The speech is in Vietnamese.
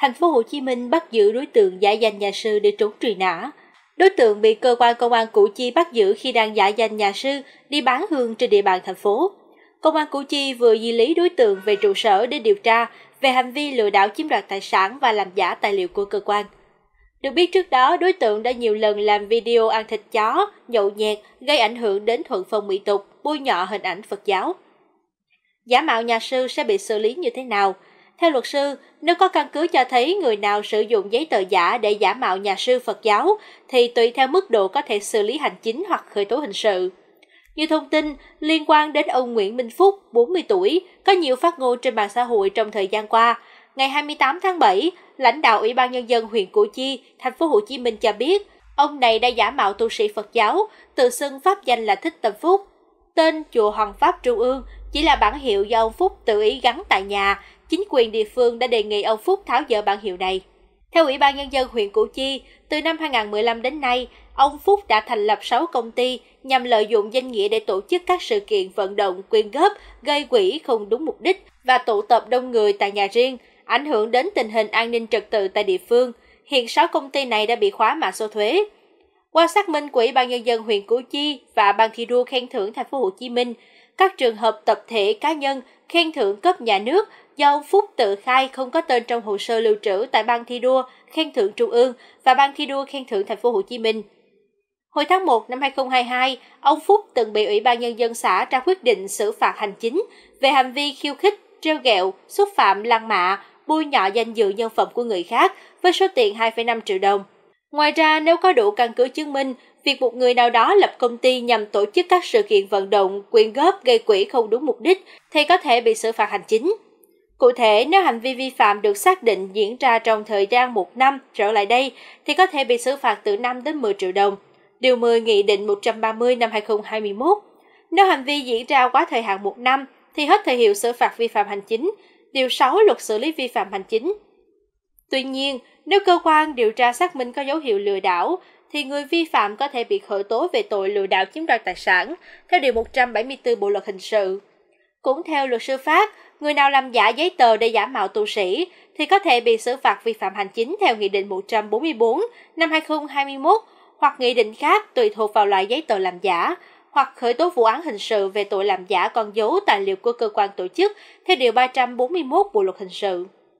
thành phố Hồ Chí Minh bắt giữ đối tượng giả danh nhà sư để trốn truy nã. Đối tượng bị cơ quan công an Củ Chi bắt giữ khi đang giả danh nhà sư đi bán hương trên địa bàn thành phố. Công an Củ Chi vừa di lý đối tượng về trụ sở để điều tra về hành vi lừa đảo chiếm đoạt tài sản và làm giả tài liệu của cơ quan. Được biết trước đó, đối tượng đã nhiều lần làm video ăn thịt chó, nhậu nhẹt, gây ảnh hưởng đến thuận phong mỹ tục, bôi nhọ hình ảnh Phật giáo. Giả mạo nhà sư sẽ bị xử lý như thế nào? Theo luật sư, nếu có căn cứ cho thấy người nào sử dụng giấy tờ giả để giả mạo nhà sư Phật giáo, thì tùy theo mức độ có thể xử lý hành chính hoặc khởi tố hình sự. Như thông tin liên quan đến ông Nguyễn Minh Phúc, 40 tuổi, có nhiều phát ngôn trên mạng xã hội trong thời gian qua. Ngày 28 tháng 7, lãnh đạo Ủy ban Nhân dân huyện Củ Chi, thành phố Hồ Chí Minh cho biết, ông này đã giả mạo tu sĩ Phật giáo, tự xưng pháp danh là Thích Tâm Phúc, tên Chùa Hoàng Pháp Trung ương chỉ là bản hiệu do ông Phúc tự ý gắn tại nhà, chính quyền địa phương đã đề nghị ông Phúc tháo dỡ bản hiệu này. Theo Ủy ban Nhân dân huyện Củ Chi, từ năm 2015 đến nay, ông Phúc đã thành lập 6 công ty nhằm lợi dụng danh nghĩa để tổ chức các sự kiện vận động, quyên góp, gây quỹ không đúng mục đích và tụ tập đông người tại nhà riêng, ảnh hưởng đến tình hình an ninh trật tự tại địa phương. Hiện 6 công ty này đã bị khóa mã số thuế. Qua xác minh của Ủy ban nhân dân huyện Củ Chi và Ban thi đua khen thưởng thành phố Hồ Chí Minh, các trường hợp tập thể cá nhân khen thưởng cấp nhà nước do ông Phúc tự khai không có tên trong hồ sơ lưu trữ tại ban thi đua khen thưởng trung ương và ban thi đua khen thưởng thành phố Hồ Chí Minh. Hồi tháng 1 năm 2022, ông Phúc từng bị Ủy ban Nhân dân xã ra quyết định xử phạt hành chính về hành vi khiêu khích, treo gẹo, xúc phạm, lăng mạ, bôi nhọ danh dự nhân phẩm của người khác với số tiền 2,5 triệu đồng. Ngoài ra, nếu có đủ căn cứ chứng minh việc một người nào đó lập công ty nhằm tổ chức các sự kiện vận động, quyên góp, gây quỹ không đúng mục đích thì có thể bị xử phạt hành chính. Cụ thể, nếu hành vi vi phạm được xác định diễn ra trong thời gian một năm trở lại đây thì có thể bị xử phạt từ 5 đến 10 triệu đồng. Điều 10 Nghị định 130 năm 2021. Nếu hành vi diễn ra quá thời hạn một năm thì hết thời hiệu xử phạt vi phạm hành chính. Điều 6 Luật xử lý vi phạm hành chính Tuy nhiên, nếu cơ quan điều tra xác minh có dấu hiệu lừa đảo, thì người vi phạm có thể bị khởi tố về tội lừa đảo chiếm đoạt tài sản, theo Điều 174 Bộ Luật Hình sự. Cũng theo luật sư Pháp, người nào làm giả giấy tờ để giả mạo tu sĩ thì có thể bị xử phạt vi phạm hành chính theo Nghị định 144 năm 2021 hoặc nghị định khác tùy thuộc vào loại giấy tờ làm giả, hoặc khởi tố vụ án hình sự về tội làm giả con dấu tài liệu của cơ quan tổ chức theo Điều 341 Bộ Luật Hình sự.